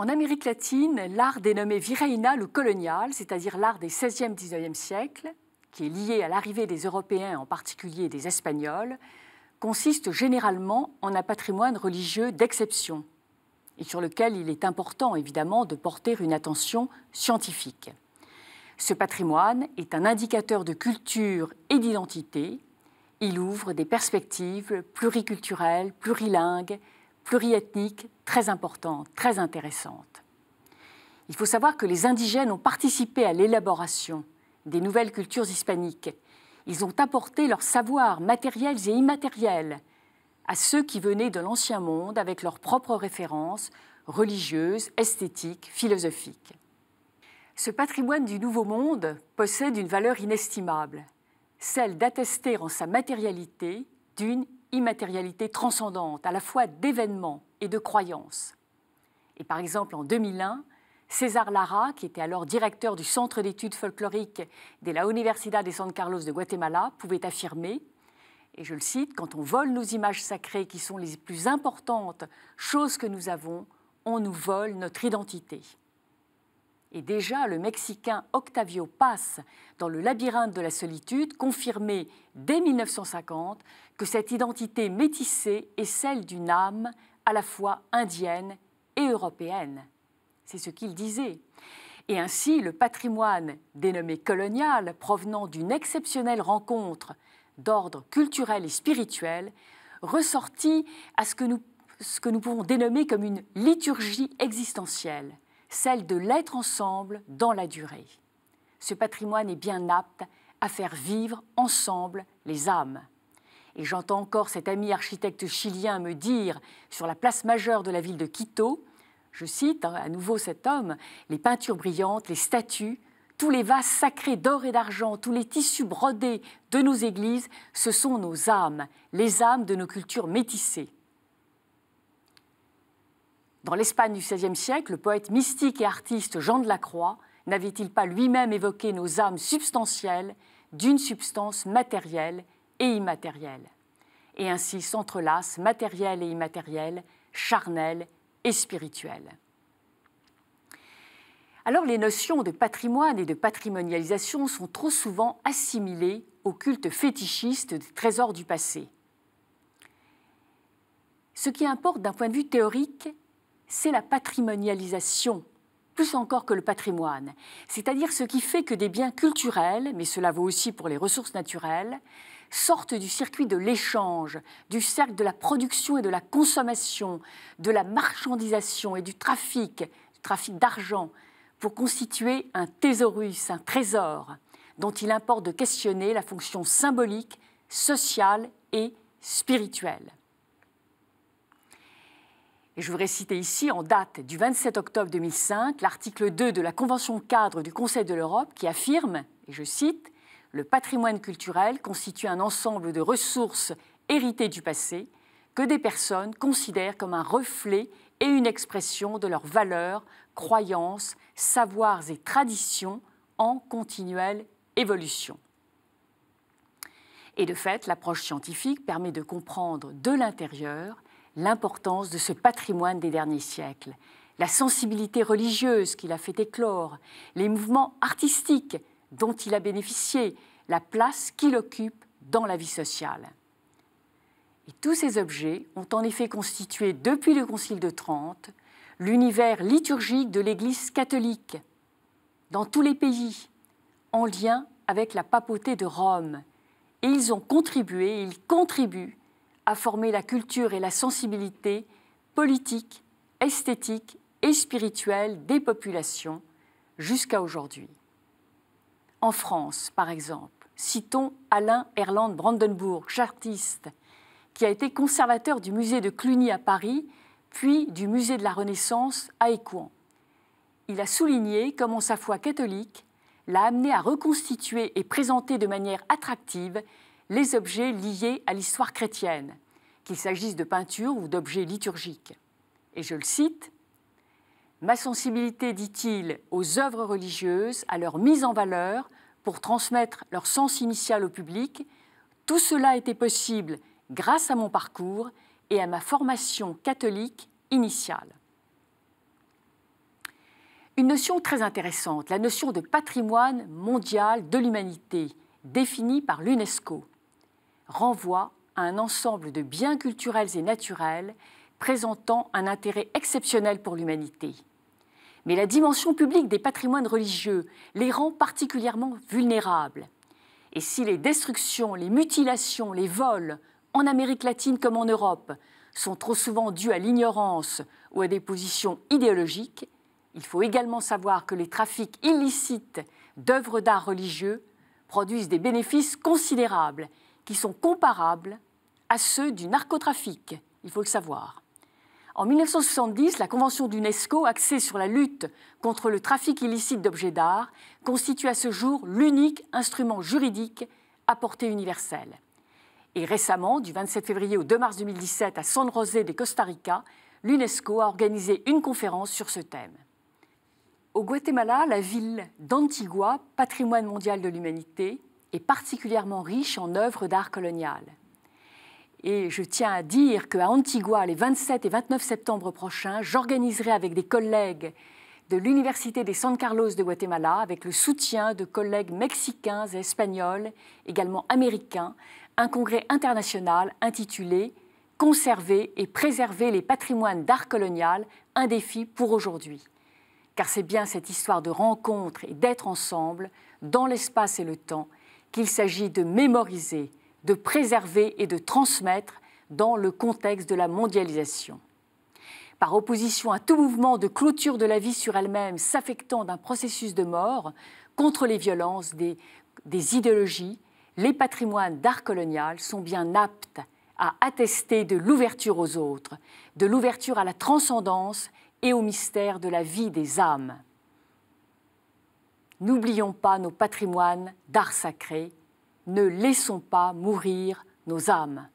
En Amérique latine, l'art dénommé vireina, ou colonial, c'est-à-dire l'art des 16e, 19e siècles, qui est lié à l'arrivée des Européens, en particulier des Espagnols, consiste généralement en un patrimoine religieux d'exception et sur lequel il est important évidemment de porter une attention scientifique. Ce patrimoine est un indicateur de culture et d'identité. Il ouvre des perspectives pluriculturelles, plurilingues, pluriethnique très importante, très intéressante. Il faut savoir que les indigènes ont participé à l'élaboration des nouvelles cultures hispaniques. Ils ont apporté leurs savoirs matériels et immatériels à ceux qui venaient de l'Ancien Monde avec leurs propres références religieuses, esthétiques, philosophiques. Ce patrimoine du Nouveau Monde possède une valeur inestimable, celle d'attester en sa matérialité d'une immatérialité transcendante, à la fois d'événements et de croyances. Et par exemple, en 2001, César Lara, qui était alors directeur du Centre d'études folkloriques de la Universidad de San Carlos de Guatemala, pouvait affirmer, et je le cite, Quand on vole nos images sacrées qui sont les plus importantes choses que nous avons, on nous vole notre identité. Et déjà, le Mexicain Octavio Paz, dans le labyrinthe de la solitude, confirmait dès 1950 que cette identité métissée est celle d'une âme à la fois indienne et européenne. C'est ce qu'il disait. Et ainsi, le patrimoine dénommé colonial, provenant d'une exceptionnelle rencontre d'ordre culturel et spirituel, ressortit à ce que nous, ce que nous pouvons dénommer comme une liturgie existentielle celle de l'être ensemble dans la durée. Ce patrimoine est bien apte à faire vivre ensemble les âmes. Et j'entends encore cet ami architecte chilien me dire sur la place majeure de la ville de Quito, je cite hein, à nouveau cet homme, les peintures brillantes, les statues, tous les vases sacrés d'or et d'argent, tous les tissus brodés de nos églises, ce sont nos âmes, les âmes de nos cultures métissées. Dans l'Espagne du XVIe siècle, le poète mystique et artiste Jean de la Croix n'avait-il pas lui-même évoqué nos âmes substantielles d'une substance matérielle et immatérielle Et ainsi s'entrelacent matériel et immatériel, charnel et spirituel. Alors les notions de patrimoine et de patrimonialisation sont trop souvent assimilées au culte fétichiste des trésors du passé. Ce qui importe d'un point de vue théorique, c'est la patrimonialisation, plus encore que le patrimoine, c'est-à-dire ce qui fait que des biens culturels, mais cela vaut aussi pour les ressources naturelles, sortent du circuit de l'échange, du cercle de la production et de la consommation, de la marchandisation et du trafic, du trafic d'argent, pour constituer un thésaurus, un trésor, dont il importe de questionner la fonction symbolique, sociale et spirituelle. Et je voudrais citer ici, en date du 27 octobre 2005, l'article 2 de la Convention cadre du Conseil de l'Europe qui affirme, et je cite, Le patrimoine culturel constitue un ensemble de ressources héritées du passé que des personnes considèrent comme un reflet et une expression de leurs valeurs, croyances, savoirs et traditions en continuelle évolution. Et de fait, l'approche scientifique permet de comprendre de l'intérieur l'importance de ce patrimoine des derniers siècles, la sensibilité religieuse qu'il a fait éclore, les mouvements artistiques dont il a bénéficié, la place qu'il occupe dans la vie sociale. Et tous ces objets ont en effet constitué, depuis le Concile de Trente, l'univers liturgique de l'Église catholique, dans tous les pays, en lien avec la papauté de Rome. Et ils ont contribué, ils contribuent a formé la culture et la sensibilité politique, esthétique et spirituelle des populations jusqu'à aujourd'hui. En France, par exemple, citons Alain Erland Brandenburg, chartiste, qui a été conservateur du musée de Cluny à Paris, puis du musée de la Renaissance à Écouen. Il a souligné comment sa foi catholique l'a amené à reconstituer et présenter de manière attractive les objets liés à l'histoire chrétienne, qu'il s'agisse de peintures ou d'objets liturgiques. Et je le cite, Ma sensibilité, dit-il, aux œuvres religieuses, à leur mise en valeur, pour transmettre leur sens initial au public, tout cela était possible grâce à mon parcours et à ma formation catholique initiale. Une notion très intéressante, la notion de patrimoine mondial de l'humanité, définie par l'UNESCO renvoie à un ensemble de biens culturels et naturels présentant un intérêt exceptionnel pour l'humanité. Mais la dimension publique des patrimoines religieux les rend particulièrement vulnérables. Et si les destructions, les mutilations, les vols, en Amérique latine comme en Europe, sont trop souvent dus à l'ignorance ou à des positions idéologiques, il faut également savoir que les trafics illicites d'œuvres d'art religieux produisent des bénéfices considérables qui sont comparables à ceux du narcotrafic, il faut le savoir. En 1970, la Convention d'UNESCO axée sur la lutte contre le trafic illicite d'objets d'art constitue à ce jour l'unique instrument juridique à portée universelle. Et récemment, du 27 février au 2 mars 2017 à San José de Costa Rica, l'UNESCO a organisé une conférence sur ce thème. Au Guatemala, la ville d'Antigua, patrimoine mondial de l'humanité, est particulièrement riche en œuvres d'art colonial. Et je tiens à dire qu'à Antigua, les 27 et 29 septembre prochains, j'organiserai avec des collègues de l'Université des San Carlos de Guatemala, avec le soutien de collègues mexicains et espagnols, également américains, un congrès international intitulé Conserver et préserver les patrimoines d'art colonial, un défi pour aujourd'hui. Car c'est bien cette histoire de rencontre et d'être ensemble, dans l'espace et le temps, qu'il s'agit de mémoriser, de préserver et de transmettre dans le contexte de la mondialisation. Par opposition à tout mouvement de clôture de la vie sur elle-même s'affectant d'un processus de mort, contre les violences des, des idéologies, les patrimoines d'art colonial sont bien aptes à attester de l'ouverture aux autres, de l'ouverture à la transcendance et au mystère de la vie des âmes. N'oublions pas nos patrimoines d'art sacré, ne laissons pas mourir nos âmes.